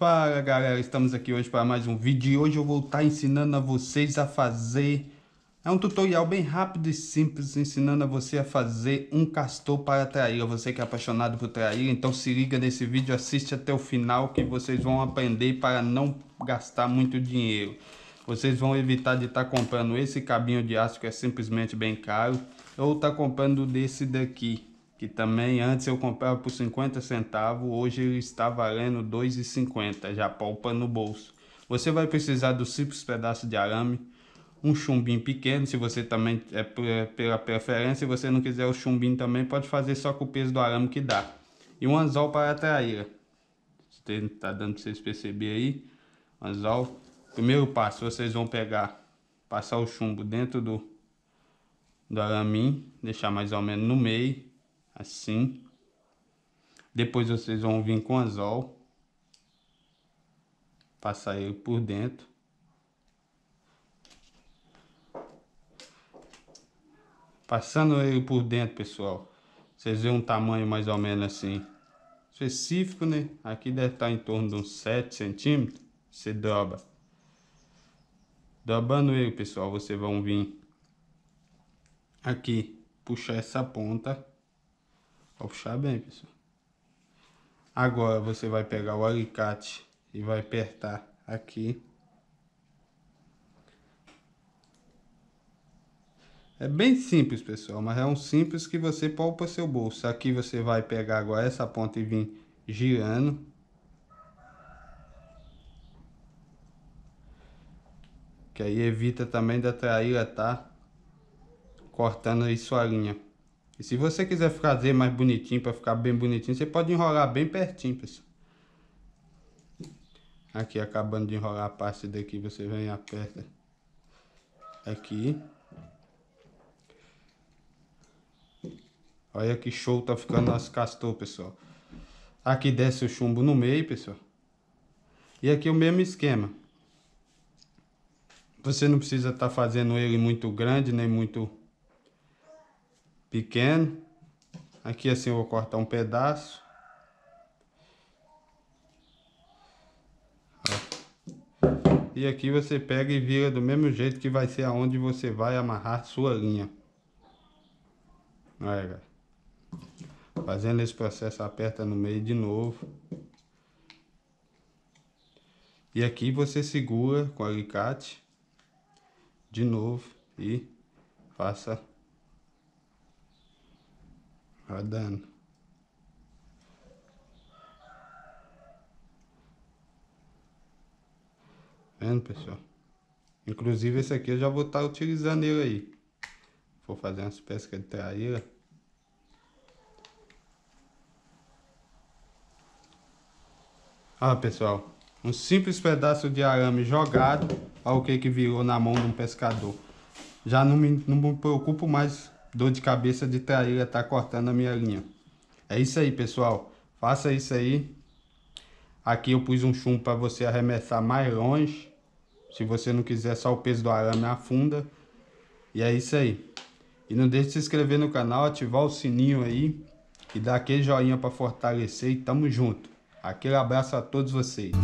Fala galera, estamos aqui hoje para mais um vídeo e hoje eu vou estar tá ensinando a vocês a fazer É um tutorial bem rápido e simples ensinando a você a fazer um castor para traíra Você que é apaixonado por traíra, então se liga nesse vídeo, assiste até o final que vocês vão aprender para não gastar muito dinheiro Vocês vão evitar de estar tá comprando esse cabinho de aço que é simplesmente bem caro Ou estar tá comprando desse daqui que também antes eu comprava por 50 centavos, hoje ele está valendo 2,50, já poupa no bolso. Você vai precisar do simples pedaço de arame, um chumbinho pequeno, se você também é pela preferência, se você não quiser o chumbinho também, pode fazer só com o peso do arame que dá. E um anzol para a traíra. Está dando para vocês perceberem aí. Anzol. Primeiro passo, vocês vão pegar, passar o chumbo dentro do, do araminho, deixar mais ou menos no meio assim. Depois vocês vão vir com anzol, passar ele por dentro. Passando ele por dentro, pessoal, vocês vêem um tamanho mais ou menos assim, específico, né? Aqui deve estar em torno de uns 7 centímetros, você dobra. Dobrando ele, pessoal, vocês vão vir aqui, puxar essa ponta puxar bem, pessoal. Agora você vai pegar o alicate e vai apertar aqui. É bem simples, pessoal, mas é um simples que você poupa seu bolso. Aqui você vai pegar agora essa ponta e vir girando. Que aí evita também da traíra, tá? Cortando aí sua linha. E se você quiser fazer mais bonitinho, para ficar bem bonitinho, você pode enrolar bem pertinho, pessoal. Aqui, acabando de enrolar a parte daqui, você vem e aperta aqui. Olha que show tá ficando nosso castor, pessoal. Aqui desce o chumbo no meio, pessoal. E aqui é o mesmo esquema. Você não precisa estar tá fazendo ele muito grande, nem muito pequeno. Aqui assim eu vou cortar um pedaço. E aqui você pega e vira do mesmo jeito que vai ser aonde você vai amarrar sua linha. galera. Fazendo esse processo, aperta no meio de novo. E aqui você segura com o alicate de novo e faça rodando. Vendo, pessoal? Inclusive esse aqui eu já vou estar tá utilizando ele aí. Vou fazer umas pescas de traíra. ah pessoal. Um simples pedaço de arame jogado. Olha o que que virou na mão de um pescador. Já não me, não me preocupo mais dor de cabeça de traíra tá, tá cortando a minha linha. É isso aí, pessoal. Faça isso aí. Aqui eu pus um chumbo para você arremessar mais longe. Se você não quiser, só o peso do arame afunda. E é isso aí. E não deixe de se inscrever no canal, ativar o sininho aí e dar aquele joinha para fortalecer. E tamo junto. Aquele abraço a todos vocês.